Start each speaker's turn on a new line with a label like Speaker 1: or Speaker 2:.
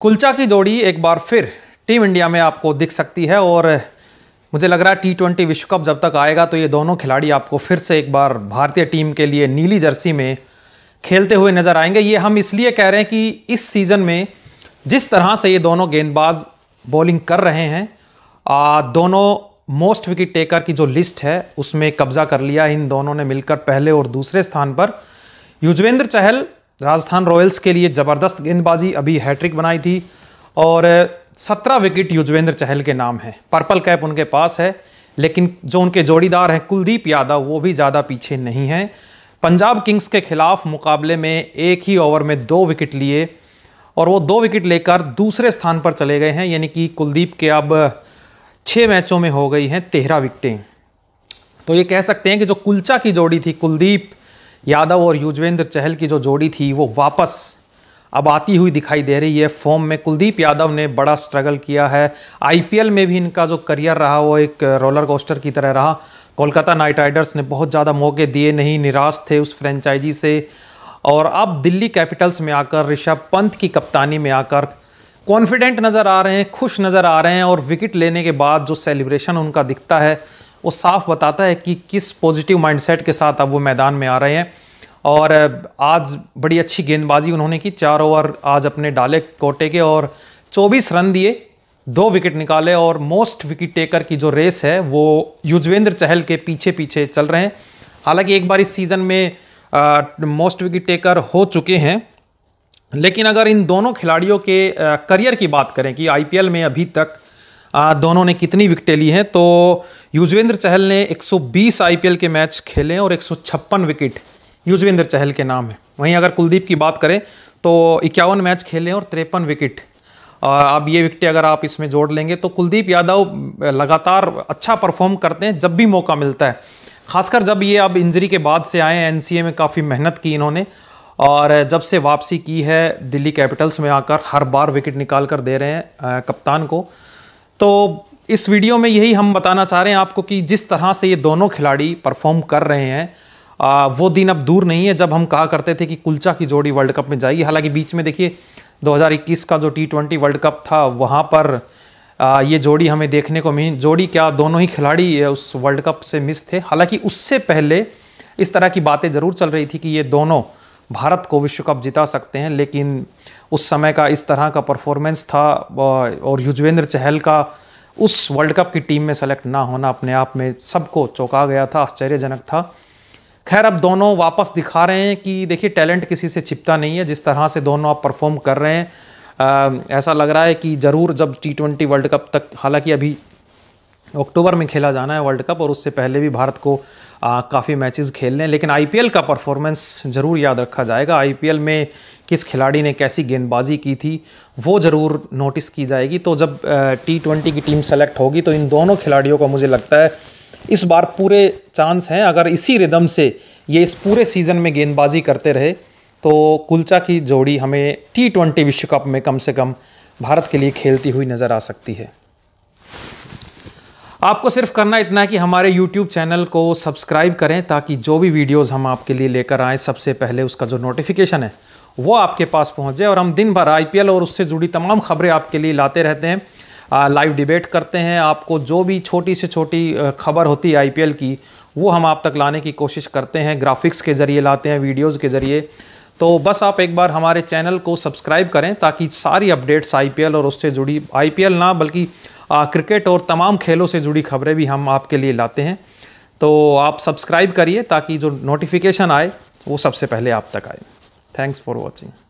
Speaker 1: कुलचा की जोड़ी एक बार फिर टीम इंडिया में आपको दिख सकती है और मुझे लग रहा है टी ट्वेंटी विश्व कप जब तक आएगा तो ये दोनों खिलाड़ी आपको फिर से एक बार भारतीय टीम के लिए नीली जर्सी में खेलते हुए नज़र आएंगे ये हम इसलिए कह रहे हैं कि इस सीज़न में जिस तरह से ये दोनों गेंदबाज बॉलिंग कर रहे हैं आ, दोनों मोस्ट विकेट टेकर की जो लिस्ट है उसमें कब्जा कर लिया इन दोनों ने मिलकर पहले और दूसरे स्थान पर युजवेंद्र चहल राजस्थान रॉयल्स के लिए ज़बरदस्त गेंदबाजी अभी हैट्रिक बनाई थी और सत्रह विकेट युजवेंद्र चहल के नाम है पर्पल कैप उनके पास है लेकिन जो उनके जोड़ीदार हैं कुलदीप यादव वो भी ज़्यादा पीछे नहीं हैं पंजाब किंग्स के खिलाफ मुकाबले में एक ही ओवर में दो विकेट लिए और वो दो विकेट लेकर दूसरे स्थान पर चले गए हैं यानी कि कुलदीप के अब छः मैचों में हो गई हैं तेरह विकटें तो ये कह सकते हैं कि जो कुलचा की जोड़ी थी कुलदीप यादव और युजवेंद्र चहल की जो जोड़ी थी वो वापस अब आती हुई दिखाई दे रही है फॉर्म में कुलदीप यादव ने बड़ा स्ट्रगल किया है आईपीएल में भी इनका जो करियर रहा वो एक रोलर कोस्टर की तरह रहा कोलकाता नाइट राइडर्स ने बहुत ज़्यादा मौके दिए नहीं निराश थे उस फ्रेंचाइजी से और अब दिल्ली कैपिटल्स में आकर ऋषभ पंत की कप्तानी में आकर कॉन्फिडेंट नज़र आ रहे हैं खुश नज़र आ रहे हैं और विकेट लेने के बाद जो सेलिब्रेशन उनका दिखता है वो साफ बताता है कि किस पॉजिटिव माइंडसेट के साथ अब वो मैदान में आ रहे हैं और आज बड़ी अच्छी गेंदबाजी उन्होंने की चार ओवर आज अपने डाले कोटे के और 24 रन दिए दो विकेट निकाले और मोस्ट विकेट टेकर की जो रेस है वो युजवेंद्र चहल के पीछे पीछे चल रहे हैं हालांकि एक बार इस सीज़न में मोस्ट विकेट टेकर हो चुके हैं लेकिन अगर इन दोनों खिलाड़ियों के करियर की बात करें कि आईपीएल में अभी तक दोनों ने कितनी विकटें ली हैं तो युजवेंद्र चहल ने 120 आईपीएल के मैच खेले और एक विकेट युजवेंद्र चहल के नाम है वहीं अगर कुलदीप की बात करें तो इक्यावन मैच खेले और तिरपन विकेट अब ये विकटें अगर आप इसमें जोड़ लेंगे तो कुलदीप यादव लगातार अच्छा परफॉर्म करते हैं जब भी मौका मिलता है खासकर जब ये अब इंजरी के बाद से आए एन में काफ़ी मेहनत की इन्होंने और जब से वापसी की है दिल्ली कैपिटल्स में आकर हर बार विकेट निकाल कर दे रहे हैं कप्तान को तो इस वीडियो में यही हम बताना चाह रहे हैं आपको कि जिस तरह से ये दोनों खिलाड़ी परफॉर्म कर रहे हैं आ, वो दिन अब दूर नहीं है जब हम कहा करते थे कि कुलचा की जोड़ी वर्ल्ड कप में जाएगी हालांकि बीच में देखिए 2021 का जो टी वर्ल्ड कप था वहाँ पर आ, ये जोड़ी हमें देखने को मिली जोड़ी क्या दोनों ही खिलाड़ी उस वर्ल्ड कप से मिस थे हालांकि उससे पहले इस तरह की बातें ज़रूर चल रही थी कि ये दोनों भारत को विश्व कप जिता सकते हैं लेकिन उस समय का इस तरह का परफॉर्मेंस था और युजवेंद्र चहल का उस वर्ल्ड कप की टीम में सेलेक्ट ना होना अपने आप में सबको चौंका गया था आश्चर्यजनक था खैर अब दोनों वापस दिखा रहे हैं कि देखिए टैलेंट किसी से छिपता नहीं है जिस तरह से दोनों आप परफॉर्म कर रहे हैं आ, ऐसा लग रहा है कि ज़रूर जब टी ट्वेंटी वर्ल्ड कप तक हालांकि अभी अक्टूबर में खेला जाना है वर्ल्ड कप और उससे पहले भी भारत को काफ़ी मैचेस खेलने हैं लेकिन आईपीएल का परफॉर्मेंस ज़रूर याद रखा जाएगा आईपीएल में किस खिलाड़ी ने कैसी गेंदबाजी की थी वो ज़रूर नोटिस की जाएगी तो जब टी ट्वेंटी की टीम सेलेक्ट होगी तो इन दोनों खिलाड़ियों का मुझे लगता है इस बार पूरे चांस हैं अगर इसी रिदम से ये इस पूरे सीज़न में गेंदबाजी करते रहे तो कुलचा की जोड़ी हमें टी ट्वेंटी विश्व कप में कम से कम भारत के लिए खेलती हुई नज़र आ सकती है आपको सिर्फ करना इतना है कि हमारे YouTube चैनल को सब्सक्राइब करें ताकि जो भी वीडियोस हम आपके लिए लेकर आएँ सबसे पहले उसका जो नोटिफिकेशन है वो आपके पास पहुँच जाए और हम दिन भर आई और उससे जुड़ी तमाम खबरें आपके लिए लाते रहते हैं लाइव डिबेट करते हैं आपको जो भी छोटी से छोटी खबर होती है आई की वो हम आप तक लाने की कोशिश करते हैं ग्राफिक्स के ज़रिए लाते हैं वीडियोज़ के ज़रिए तो बस आप एक बार हमारे चैनल को सब्सक्राइब करें ताकि सारी अपडेट्स आईपीएल और उससे जुड़ी आईपीएल ना बल्कि क्रिकेट और तमाम खेलों से जुड़ी खबरें भी हम आपके लिए लाते हैं तो आप सब्सक्राइब करिए ताकि जो नोटिफिकेशन आए वो सबसे पहले आप तक आए थैंक्स फॉर वॉचिंग